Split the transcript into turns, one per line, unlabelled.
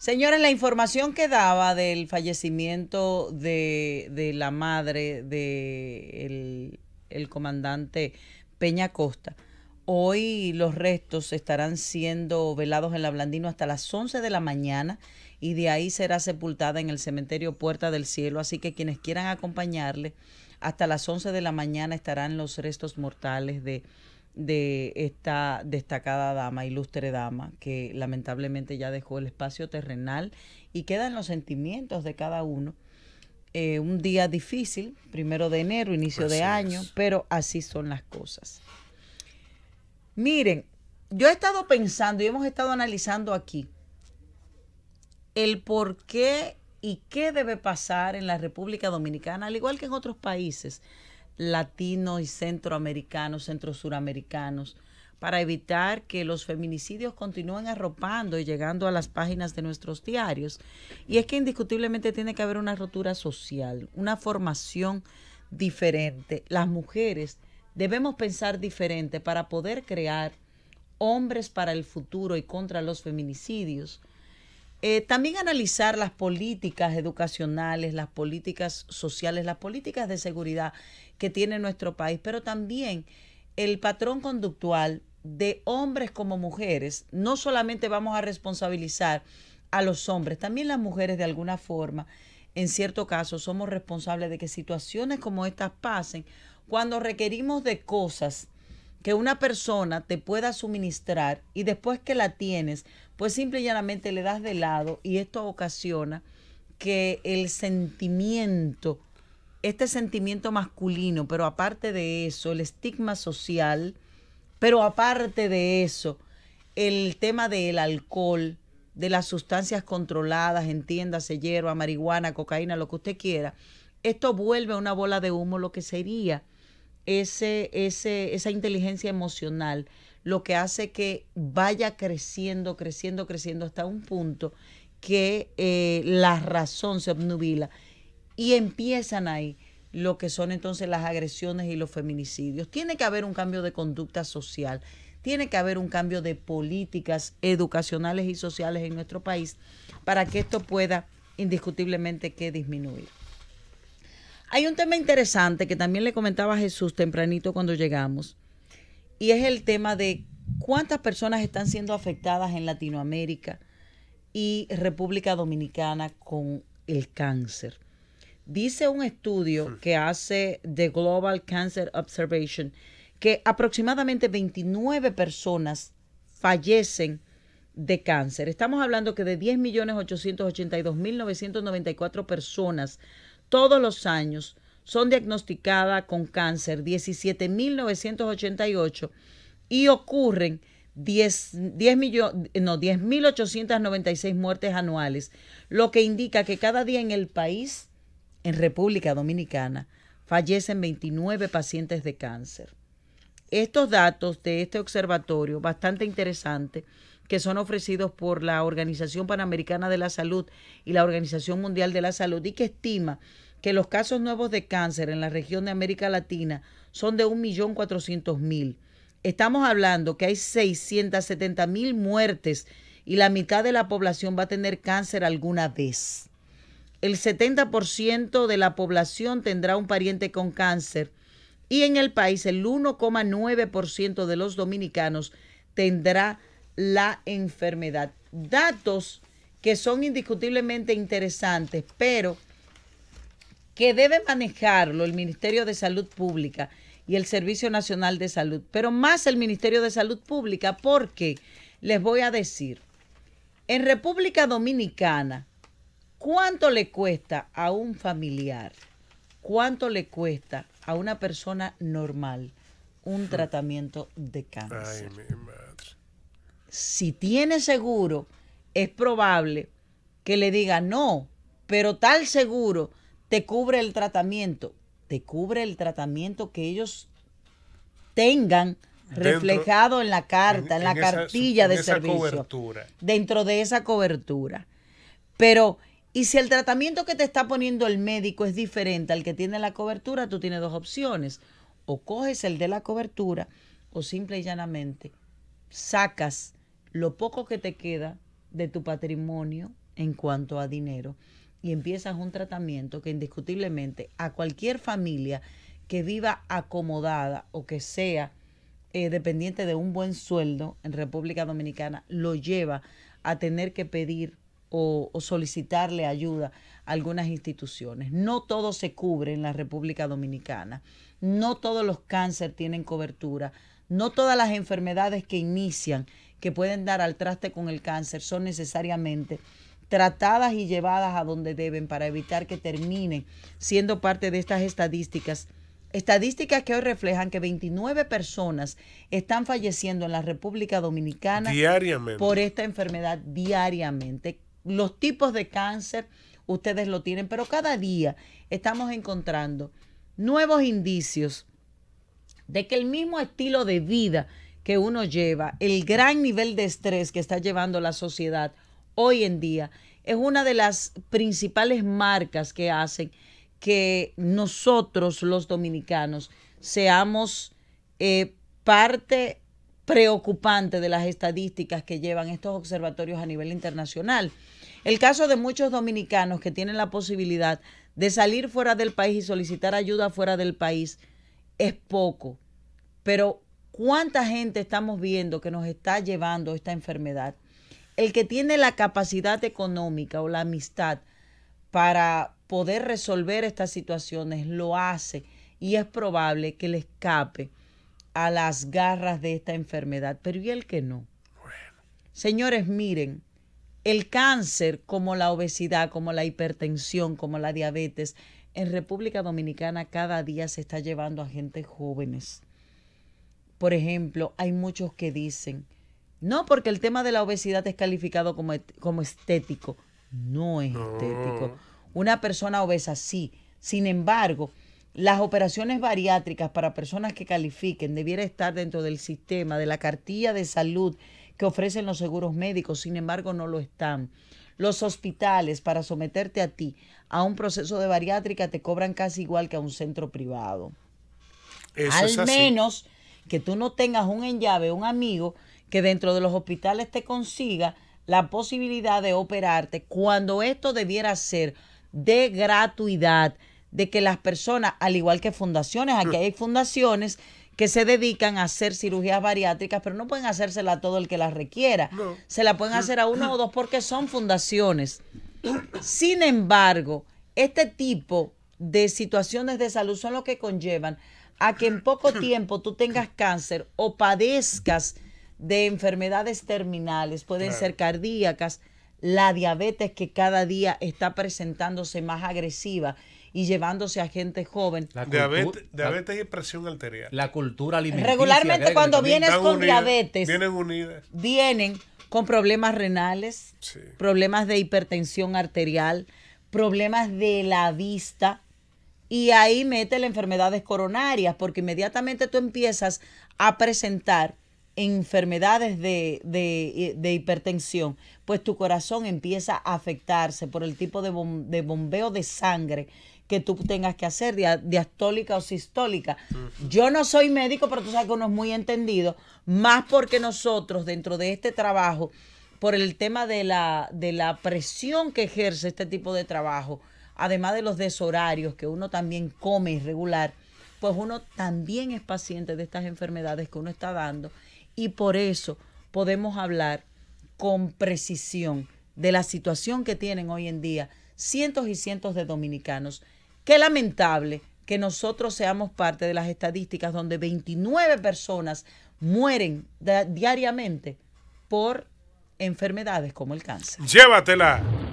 Señores, la información que daba del fallecimiento de, la madre de el, el comandante Peña Costa. Hoy los restos estarán siendo velados en la Blandino hasta las 11 de la mañana y de ahí será sepultada en el cementerio Puerta del Cielo. Así que quienes quieran acompañarle, hasta las 11 de la mañana estarán los restos mortales de de esta destacada dama, ilustre dama, que lamentablemente ya dejó el espacio terrenal y quedan los sentimientos de cada uno. Eh, un día difícil, primero de enero, inicio de año, pero así son las cosas. Miren, yo he estado pensando y hemos estado analizando aquí el por qué y qué debe pasar en la República Dominicana, al igual que en otros países, latinos y centroamericanos, centro-suramericanos, para evitar que los feminicidios continúen arropando y llegando a las páginas de nuestros diarios. Y es que indiscutiblemente tiene que haber una rotura social, una formación diferente. Las mujeres debemos pensar diferente para poder crear hombres para el futuro y contra los feminicidios eh, también analizar las políticas educacionales, las políticas sociales, las políticas de seguridad que tiene nuestro país, pero también el patrón conductual de hombres como mujeres. No solamente vamos a responsabilizar a los hombres, también las mujeres de alguna forma, en cierto caso, somos responsables de que situaciones como estas pasen cuando requerimos de cosas que una persona te pueda suministrar y después que la tienes, pues simple y llanamente le das de lado y esto ocasiona que el sentimiento, este sentimiento masculino, pero aparte de eso, el estigma social, pero aparte de eso, el tema del alcohol, de las sustancias controladas, entiéndase, hierba, marihuana, cocaína, lo que usted quiera, esto vuelve a una bola de humo lo que sería ese, ese, esa inteligencia emocional lo que hace que vaya creciendo, creciendo, creciendo hasta un punto que eh, la razón se obnubila. Y empiezan ahí lo que son entonces las agresiones y los feminicidios. Tiene que haber un cambio de conducta social, tiene que haber un cambio de políticas educacionales y sociales en nuestro país para que esto pueda indiscutiblemente que disminuir. Hay un tema interesante que también le comentaba Jesús tempranito cuando llegamos y es el tema de cuántas personas están siendo afectadas en Latinoamérica y República Dominicana con el cáncer. Dice un estudio hmm. que hace The Global Cancer Observation que aproximadamente 29 personas fallecen de cáncer. Estamos hablando que de 10.882.994 personas todos los años son diagnosticadas con cáncer, 17.988, y ocurren no, 10.896 muertes anuales, lo que indica que cada día en el país, en República Dominicana, fallecen 29 pacientes de cáncer. Estos datos de este observatorio, bastante interesante, que son ofrecidos por la Organización Panamericana de la Salud y la Organización Mundial de la Salud, y que estima que los casos nuevos de cáncer en la región de América Latina son de 1.400.000. Estamos hablando que hay 670.000 muertes y la mitad de la población va a tener cáncer alguna vez. El 70% de la población tendrá un pariente con cáncer y en el país el 1,9% de los dominicanos tendrá la enfermedad. Datos que son indiscutiblemente interesantes, pero que debe manejarlo el Ministerio de Salud Pública y el Servicio Nacional de Salud, pero más el Ministerio de Salud Pública, porque les voy a decir, en República Dominicana, ¿cuánto le cuesta a un familiar? ¿Cuánto le cuesta a una persona normal un tratamiento de cáncer? Si tiene seguro, es probable que le diga no, pero tal seguro te cubre el tratamiento, te cubre el tratamiento que ellos tengan reflejado en la carta, en, la cartilla de servicio. Cobertura. Dentro de esa cobertura. Pero, y si el tratamiento que te está poniendo el médico es diferente al que tiene la cobertura, tú tienes dos opciones. O coges el de la cobertura o simple y llanamente sacas lo poco que te queda de tu patrimonio en cuanto a dinero y empiezas un tratamiento que indiscutiblemente a cualquier familia que viva acomodada o que sea eh, dependiente de un buen sueldo en República Dominicana lo lleva a tener que pedir o, o, solicitarle ayuda a algunas instituciones. No todo se cubre en la República Dominicana, no todos los cánceres tienen cobertura, no todas las enfermedades que inician, que pueden dar al traste con el cáncer, son necesariamente tratadas y llevadas a donde deben para evitar que terminen siendo parte de estas estadísticas. Estadísticas que hoy reflejan que 29 personas están falleciendo en la República Dominicana diariamente. por esta enfermedad diariamente. Los tipos de cáncer, ustedes lo tienen, pero cada día estamos encontrando nuevos indicios de que el mismo estilo de vida que uno lleva, el gran nivel de estrés que está llevando la sociedad, hoy en día es una de las principales marcas que hacen que nosotros los dominicanos seamos eh, parte preocupante de las estadísticas que llevan estos observatorios a nivel internacional. El caso de muchos dominicanos que tienen la posibilidad de salir fuera del país y solicitar ayuda fuera del país es poco, pero ¿cuánta gente estamos viendo que nos está llevando esta enfermedad? el que tiene la capacidad económica o la amistad para poder resolver estas situaciones lo hace y es probable que le escape a las garras de esta enfermedad, pero ¿y el que no? Señores, miren, el cáncer como la obesidad, como la hipertensión, como la diabetes, en República Dominicana cada día se está llevando a gente jóvenes. Por ejemplo, hay muchos que dicen, no porque el tema de la obesidad es calificado como, como estético. No es estético. Una persona obesa sí. Sin embargo, las operaciones bariátricas para personas que califiquen debiera estar dentro del sistema de la cartilla de salud que ofrecen los seguros médicos, sin embargo no lo están. Los hospitales para someterte a ti a un proceso de bariátrica te cobran casi igual que a un centro privado. Eso Al menos que tú no tengas un enllave, un amigo que dentro de los hospitales te consiga la posibilidad de operarte cuando esto debiera ser de gratuidad, de que las personas, al igual que fundaciones, aquí hay fundaciones que se dedican a hacer cirugías bariátricas, pero no pueden hacérsela a todo el que las requiera. Se la pueden hacer a uno o dos porque son fundaciones. Sin embargo, este tipo de situaciones de salud son lo que conllevan a que en poco tiempo tú tengas cáncer o padezcas de enfermedades terminales, pueden ser cardíacas, la diabetes que cada día está presentándose más agresiva y llevándose a gente joven. La diabetes, y presión arterial. La cultura alimenticia. Regularmente cuando vienes con diabetes, vienen unidas. Vienen con problemas renales, problemas de hipertensión arterial, problemas de la vista. Y ahí mete las enfermedades coronarias, porque inmediatamente tú empiezas a presentar enfermedades de, hipertensión, pues tu corazón empieza a afectarse por el tipo de, bombeo de sangre que tú tengas que hacer, diastólica o sistólica. Yo no soy médico, pero tú sabes que uno es muy entendido, más porque nosotros dentro de este trabajo, por el tema de la, de la presión que ejerce este tipo de trabajo, además de los deshorarios que uno también come irregular, pues uno también es paciente de estas enfermedades que uno está dando y por eso podemos hablar con precisión de la situación que tienen hoy en día cientos y cientos de dominicanos. Qué lamentable que nosotros seamos parte de las estadísticas donde 29 personas mueren diariamente por enfermedades como el cáncer. Llévatela.